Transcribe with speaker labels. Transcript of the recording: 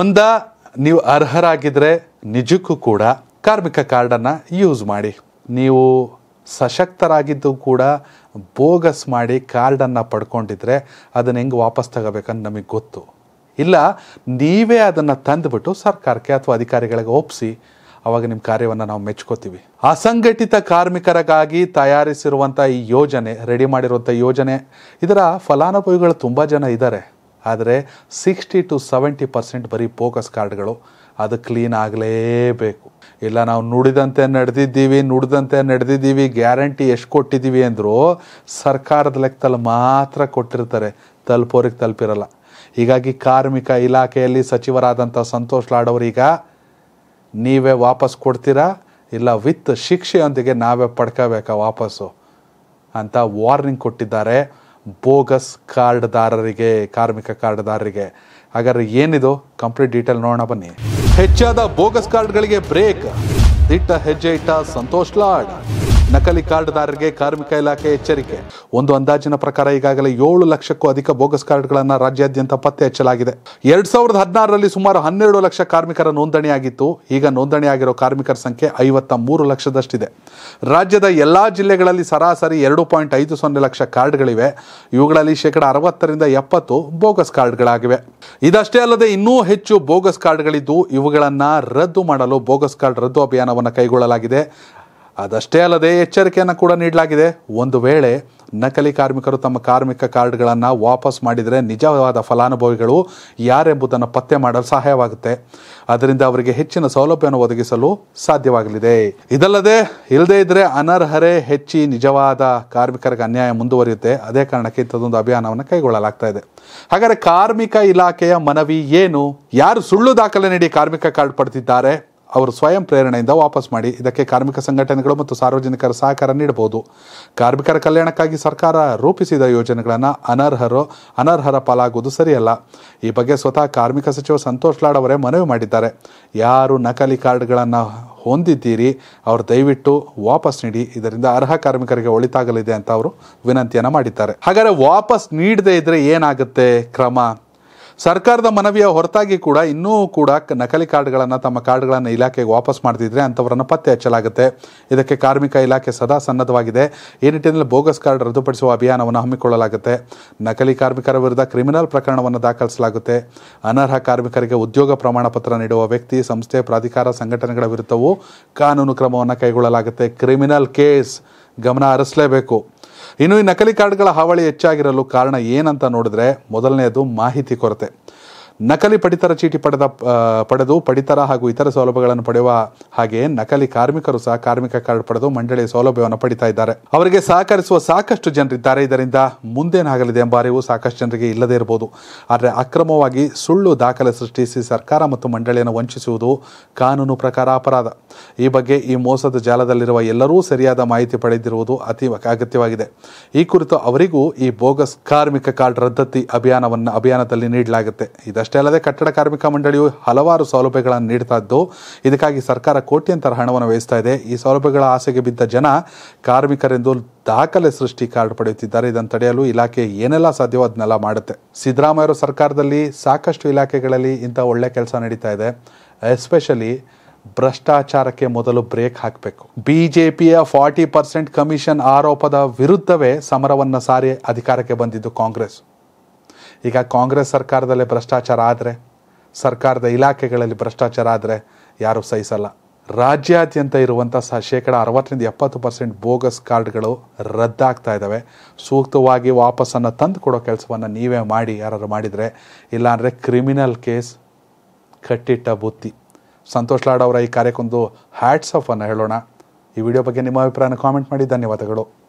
Speaker 1: ಒಂದ ನೀವು ಅರ್ಹರಾಗಿದ್ದರೆ ನಿಜಕ್ಕೂ ಕೂಡ ಕಾರ್ಮಿಕ ಕಾರ್ಡನ್ನು ಯೂಸ್ ಮಾಡಿ ನೀವು ಸಶಕ್ತರಾಗಿದ್ದು ಕೂಡ ಬೋಗಸ್ ಮಾಡಿ ಕಾರ್ಡನ್ನು ಪಡ್ಕೊಂಡಿದ್ರೆ ಅದನ್ನು ಹೆಂಗೆ ವಾಪಸ್ ತಗೋಬೇಕಂತ ನಮಗೆ ಗೊತ್ತು ಇಲ್ಲ ನೀವೇ ಅದನ್ನು ತಂದುಬಿಟ್ಟು ಸರ್ಕಾರಕ್ಕೆ ಅಥವಾ ಅಧಿಕಾರಿಗಳಿಗೆ ಒಪ್ಪಿಸಿ ಅವಾಗ ನಿಮ್ಮ ಕಾರ್ಯವನ್ನು ನಾವು ಮೆಚ್ಕೋತೀವಿ ಅಸಂಘಟಿತ ಕಾರ್ಮಿಕರಿಗಾಗಿ ತಯಾರಿಸಿರುವಂಥ ಈ ಯೋಜನೆ ರೆಡಿ ಮಾಡಿರುವಂಥ ಯೋಜನೆ ಇದರ ಫಲಾನುಭವಿಗಳು ತುಂಬ ಜನ ಇದ್ದಾರೆ ಆದರೆ ಸಿಕ್ಸ್ಟಿ ಟು ಸೆವೆಂಟಿ ಪರ್ಸೆಂಟ್ ಬರೀ ಫೋಕಸ್ ಕಾರ್ಡ್ಗಳು ಅದು ಕ್ಲೀನ್ ಆಗಲೇಬೇಕು ಇಲ್ಲ ನಾವು ನುಡಿದಂತೆ ನಡೆದಿದ್ದೀವಿ ನುಡಿದಂತೆ ನಡೆದಿದ್ದೀವಿ ಗ್ಯಾರಂಟಿ ಎಷ್ಟು ಕೊಟ್ಟಿದ್ದೀವಿ ಅಂದರೂ ಸರ್ಕಾರದ ಲೆಕ್ಕದಲ್ಲಿ ಮಾತ್ರ ಕೊಟ್ಟಿರ್ತಾರೆ ತಲುಪೋರಿಗೆ ತಲುಪಿರಲ್ಲ ಹೀಗಾಗಿ ಕಾರ್ಮಿಕ ಇಲಾಖೆಯಲ್ಲಿ ಸಚಿವರಾದಂಥ ಸಂತೋಷ್ ಲಾಡವ್ರೀಗ ನೀವೇ ವಾಪಸ್ ಕೊಡ್ತೀರಾ ಇಲ್ಲ ವಿತ್ ಶಿಕ್ಷೆಯೊಂದಿಗೆ ನಾವೇ ಪಡ್ಕೋಬೇಕಾ ವಾಪಸ್ಸು ಅಂತ ವಾರ್ನಿಂಗ್ ಕೊಟ್ಟಿದ್ದಾರೆ ಬೋಗಸ್ ಕಾರ್ಡ್ದಾರರಿಗೆ ಕಾರ್ಮಿಕ ಕಾರ್ಡ್ದಾರರಿಗೆ ಹಾಗಾದ್ರೆ ಏನಿದು ಕಂಪ್ಲೀಟ್ ಡೀಟೇಲ್ ನೋಡೋಣ ಬನ್ನಿ ಹೆಚ್ಚಾದ ಬೋಗಸ್ ಕಾರ್ಡ್ಗಳಿಗೆ ಬ್ರೇಕ್ ದಿಟ್ಟ ಹೆಜ್ಜೆ ಇಟ್ಟ ಸಂತೋಷ್ ಲಾಡ್ ನಕಲಿ ಕಾರ್ಡ್ದಾರರಿಗೆ ಕಾರ್ಮಿಕ ಇಲಾಖೆ ಎಚ್ಚರಿಕೆ ಒಂದು ಅಂದಾಜಿನ ಪ್ರಕಾರ ಈಗಾಗಲೇ ಏಳು ಲಕ್ಷಕ್ಕೂ ಅಧಿಕ ಬೋಗಸ್ ಕಾರ್ಡ್ಗಳನ್ನು ರಾಜ್ಯಾದ್ಯಂತ ಪತ್ತೆ ಹಚ್ಚಲಾಗಿದೆ ಎರಡ್ ಸಾವಿರದ ಹದಿನಾರರಲ್ಲಿ ಸುಮಾರು ಹನ್ನೆರಡು ಲಕ್ಷ ಕಾರ್ಮಿಕರ ನೋಂದಣಿಯಾಗಿತ್ತು ಈಗ ನೋಂದಣಿಯಾಗಿರೋ ಕಾರ್ಮಿಕರ ಸಂಖ್ಯೆ ಐವತ್ತ ಮೂರು ಲಕ್ಷದಷ್ಟಿದೆ ರಾಜ್ಯದ ಎಲ್ಲ ಜಿಲ್ಲೆಗಳಲ್ಲಿ ಸರಾಸರಿ ಎರಡು ಪಾಯಿಂಟ್ ಐದು ಸೊನ್ನೆ ಲಕ್ಷ ಕಾರ್ಡ್ಗಳಿವೆ ಇವುಗಳಲ್ಲಿ ಶೇಕಡ ಅರವತ್ತರಿಂದ ಎಪ್ಪತ್ತು ಬೋಗಸ್ ಕಾರ್ಡ್ಗಳಾಗಿವೆ ಇದಷ್ಟೇ ಅಲ್ಲದೆ ಇನ್ನೂ ಹೆಚ್ಚು ಬೋಗಸ್ ಕಾರ್ಡ್ಗಳಿದ್ದು ಇವುಗಳನ್ನು ರದ್ದು ಮಾಡಲು ಬೋಗಸ್ ಕಾರ್ಡ್ ರದ್ದು ಅಭಿಯಾನವನ್ನು ಕೈಗೊಳ್ಳಲಾಗಿದೆ ಅದಷ್ಟೇ ಅಲ್ಲದೆ ಎಚ್ಚರಿಕೆಯನ್ನು ಕೂಡ ನೀಡಲಾಗಿದೆ ಒಂದು ವೇಳೆ ನಕಲಿ ಕಾರ್ಮಿಕರು ತಮ್ಮ ಕಾರ್ಮಿಕ ಕಾರ್ಡ್ಗಳನ್ನು ವಾಪಸ್ ಮಾಡಿದರೆ ನಿಜವಾದ ಫಲಾನುಭವಿಗಳು ಯಾರೆಂಬುದನ್ನು ಪತ್ತೆ ಮಾಡಲು ಸಹಾಯವಾಗುತ್ತೆ ಅದರಿಂದ ಅವರಿಗೆ ಹೆಚ್ಚಿನ ಸೌಲಭ್ಯವನ್ನು ಒದಗಿಸಲು ಸಾಧ್ಯವಾಗಲಿದೆ ಇದಲ್ಲದೆ ಇಲ್ಲದೇ ಇದ್ದರೆ ಅನರ್ಹರೆ ಹೆಚ್ಚಿ ನಿಜವಾದ ಕಾರ್ಮಿಕರಿಗೆ ಅನ್ಯಾಯ ಮುಂದುವರಿಯುತ್ತೆ ಅದೇ ಕಾರಣಕ್ಕೆ ಇಂಥದ್ದೊಂದು ಅಭಿಯಾನವನ್ನು ಕೈಗೊಳ್ಳಲಾಗ್ತಾ ಇದೆ ಹಾಗಾದರೆ ಕಾರ್ಮಿಕ ಇಲಾಖೆಯ ಮನವಿ ಏನು ಯಾರು ಸುಳ್ಳು ದಾಖಲೆ ನೀಡಿ ಕಾರ್ಮಿಕ ಕಾರ್ಡ್ ಪಡೆದಿದ್ದಾರೆ ಅವರು ಸ್ವಯಂ ಪ್ರೇರಣೆಯಿಂದ ವಾಪಸ್ ಮಾಡಿ ಇದಕ್ಕೆ ಕಾರ್ಮಿಕ ಸಂಘಟನೆಗಳು ಮತ್ತು ಸಾರ್ವಜನಿಕರ ಸಹಕಾರ ನೀಡಬಹುದು ಕಾರ್ಮಿಕರ ಕಲ್ಯಾಣಕ್ಕಾಗಿ ಸರ್ಕಾರ ರೂಪಿಸಿದ ಯೋಜನೆಗಳನ್ನು ಅನರ್ಹರು ಅನರ್ಹರ ಪಾಲಾಗುವುದು ಸರಿಯಲ್ಲ ಈ ಬಗ್ಗೆ ಸ್ವತಃ ಕಾರ್ಮಿಕ ಸಚಿವ ಸಂತೋಷ್ ಲಾಡ್ ಅವರೇ ಮನವಿ ಮಾಡಿದ್ದಾರೆ ಯಾರು ನಕಲಿ ಕಾರ್ಡ್ಗಳನ್ನು ಹೊಂದಿದ್ದೀರಿ ಅವರು ದಯವಿಟ್ಟು ವಾಪಸ್ ನೀಡಿ ಇದರಿಂದ ಅರ್ಹ ಕಾರ್ಮಿಕರಿಗೆ ಒಳಿತಾಗಲಿದೆ ಅಂತ ಅವರು ವಿನಂತಿಯನ್ನು ಮಾಡಿದ್ದಾರೆ ಹಾಗಾದರೆ ವಾಪಸ್ ನೀಡದೇ ಇದ್ದರೆ ಏನಾಗುತ್ತೆ ಕ್ರಮ ಸರ್ಕಾರದ ಮನವಿಯ ಹೊರತಾಗಿ ಕೂಡ ಇನ್ನೂ ಕೂಡ ನಕಲಿ ಕಾರ್ಡ್ಗಳನ್ನು ತಮ್ಮ ಕಾರ್ಡ್ಗಳನ್ನು ಇಲಾಖೆಗೆ ವಾಪಸ್ ಮಾಡ್ತಿದ್ರೆ ಅಂಥವರನ್ನು ಪತ್ತೆ ಹಚ್ಚಲಾಗುತ್ತೆ ಇದಕ್ಕೆ ಕಾರ್ಮಿಕ ಇಲಾಖೆ ಸದಾ ಸನ್ನದ್ಧವಾಗಿದೆ ಈ ನಿಟ್ಟಿನಲ್ಲಿ ಬೋಗಸ್ ಕಾರ್ಡ್ ರದ್ದುಪಡಿಸುವ ಅಭಿಯಾನವನ್ನು ಹಮ್ಮಿಕೊಳ್ಳಲಾಗುತ್ತೆ ನಕಲಿ ಕಾರ್ಮಿಕರ ವಿರುದ್ಧ ಕ್ರಿಮಿನಲ್ ಪ್ರಕರಣವನ್ನು ದಾಖಲಿಸಲಾಗುತ್ತೆ ಅನರ್ಹ ಕಾರ್ಮಿಕರಿಗೆ ಉದ್ಯೋಗ ಪ್ರಮಾಣ ಪತ್ರ ನೀಡುವ ವ್ಯಕ್ತಿ ಸಂಸ್ಥೆ ಪ್ರಾಧಿಕಾರ ಸಂಘಟನೆಗಳ ವಿರುದ್ಧವೂ ಕಾನೂನು ಕ್ರಮವನ್ನು ಕೈಗೊಳ್ಳಲಾಗುತ್ತೆ ಕ್ರಿಮಿನಲ್ ಕೇಸ್ ಗಮನ ಹರಿಸಲೇಬೇಕು ಇನ್ನು ಈ ನಕಲಿ ಕಾರ್ಡ್ಗಳ ಹಾವಳಿ ಹೆಚ್ಚಾಗಿರಲು ಕಾರಣ ಏನಂತ ನೋಡಿದ್ರೆ ಮೊದಲನೆಯದು ಮಾಹಿತಿ ಕೊರತೆ ನಕಲಿ ಪಡಿತರ ಚೀಟಿ ಪಡೆದ ಪಡೆದು ಪಡಿತರ ಹಾಗೂ ಇತರ ಸೌಲಭ್ಯಗಳನ್ನು ಪಡೆಯುವ ಹಾಗೆ ನಕಲಿ ಕಾರ್ಮಿಕರು ಸಹ ಕಾರ್ಮಿಕ ಕಾರ್ಡ್ ಪಡೆದು ಮಂಡಳಿಯ ಸೌಲಭ್ಯವನ್ನು ಪಡಿತಾ ಇದ್ದಾರೆ ಅವರಿಗೆ ಸಹಕರಿಸುವ ಸಾಕಷ್ಟು ಜನರಿದ್ದಾರೆ ಇದರಿಂದ ಮುಂದೇನಾಗಲಿದೆ ಎಂಬ ಅರಿವು ಸಾಕಷ್ಟು ಜನರಿಗೆ ಇಲ್ಲದೇ ಇರಬಹುದು ಆದರೆ ಅಕ್ರಮವಾಗಿ ಸುಳ್ಳು ದಾಖಲೆ ಸೃಷ್ಟಿಸಿ ಸರ್ಕಾರ ಮತ್ತು ಮಂಡಳಿಯನ್ನು ವಂಚಿಸುವುದು ಕಾನೂನು ಪ್ರಕಾರ ಅಪರಾಧ ಈ ಬಗ್ಗೆ ಈ ಮೋಸದ ಜಾಲದಲ್ಲಿರುವ ಎಲ್ಲರೂ ಸರಿಯಾದ ಮಾಹಿತಿ ಪಡೆದಿರುವುದು ಅತಿ ಅಗತ್ಯವಾಗಿದೆ ಈ ಕುರಿತು ಅವರಿಗೂ ಈ ಬೋಗಸ್ ಕಾರ್ಮಿಕ ಕಾರ್ಡ್ ರದ್ದತಿ ಅಭಿಯಾನವನ್ನು ಅಭಿಯಾನದಲ್ಲಿ ನೀಡಲಾಗುತ್ತೆ ಇದಷ್ಟು ಅಷ್ಟೇ ಅಲ್ಲದೆ ಕಟ್ಟಡ ಕಾರ್ಮಿಕ ಮಂಡಳಿಯು ಹಲವಾರು ಸೌಲಭ್ಯಗಳನ್ನು ನೀಡ್ತಾ ಇದ್ದು ಇದಕ್ಕಾಗಿ ಸರ್ಕಾರ ಕೋಟ್ಯಂತರ ಹಣವನ್ನು ವಹಿಸ್ತಾ ಇದೆ ಈ ಸೌಲಭ್ಯಗಳ ಆಸೆಗೆ ಬಿದ್ದ ಜನ ಕಾರ್ಮಿಕರೆಂದು ದಾಖಲೆ ಸೃಷ್ಟಿ ಕಾರ್ಡ್ ಪಡೆಯುತ್ತಿದ್ದಾರೆ ಇದನ್ನು ತಡೆಯಲು ಇಲಾಖೆ ಏನೆಲ್ಲ ಸಾಧ್ಯವೋ ಅದನ್ನೆಲ್ಲ ಮಾಡುತ್ತೆ ಸಿದ್ದರಾಮಯ್ಯ ಸರ್ಕಾರದಲ್ಲಿ ಸಾಕಷ್ಟು ಇಲಾಖೆಗಳಲ್ಲಿ ಇಂಥ ಒಳ್ಳೆ ಕೆಲಸ ನಡೀತಾ ಇದೆ ಎಸ್ಪೆಷಲಿ ಭ್ರಷ್ಟಾಚಾರಕ್ಕೆ ಮೊದಲು ಬ್ರೇಕ್ ಹಾಕಬೇಕು ಬಿಜೆಪಿಯ ಫಾರ್ಟಿ ಪರ್ಸೆಂಟ್ ಕಮಿಷನ್ ಆರೋಪದ ವಿರುದ್ಧವೇ ಸಮರವನ್ನು ಸಾರಿ ಅಧಿಕಾರಕ್ಕೆ ಬಂದಿದ್ದು ಕಾಂಗ್ರೆಸ್ ಈಗ ಕಾಂಗ್ರೆಸ್ ಸರ್ಕಾರದಲ್ಲೇ ಭ್ರಷ್ಟಾಚಾರ ಆದರೆ ಸರ್ಕಾರದ ಇಲಾಖೆಗಳಲ್ಲಿ ಭ್ರಷ್ಟಾಚಾರ ಆದರೆ ಯಾರೂ ಸಹಿಸಲ್ಲ ರಾಜ್ಯಾದ್ಯಂತ ಇರುವಂಥ ಸಹ ಶೇಕಡ ಅರವತ್ತರಿಂದ ಎಪ್ಪತ್ತು ಪರ್ಸೆಂಟ್ ಬೋಗಸ್ ಕಾರ್ಡ್ಗಳು ರದ್ದಾಗ್ತಾ ಇದ್ದಾವೆ ಸೂಕ್ತವಾಗಿ ವಾಪಸ್ಸನ್ನು ತಂದು ಕೊಡೋ ಕೆಲಸವನ್ನು ನೀವೇ ಮಾಡಿ ಯಾರಾದ್ರು ಮಾಡಿದರೆ ಇಲ್ಲಾಂದರೆ ಕ್ರಿಮಿನಲ್ ಕೇಸ್ ಕಟ್ಟಿಟ್ಟ ಬುತ್ತಿ ಸಂತೋಷ್ ಲಾಡ್ ಅವರ ಈ ಕಾರ್ಯಕ್ಕೊಂದು ಹ್ಯಾಟ್ಸ್ ಆಫನ್ನು ಹೇಳೋಣ ಈ ವಿಡಿಯೋ ಬಗ್ಗೆ ನಿಮ್ಮ ಅಭಿಪ್ರಾಯನ ಕಾಮೆಂಟ್ ಮಾಡಿ ಧನ್ಯವಾದಗಳು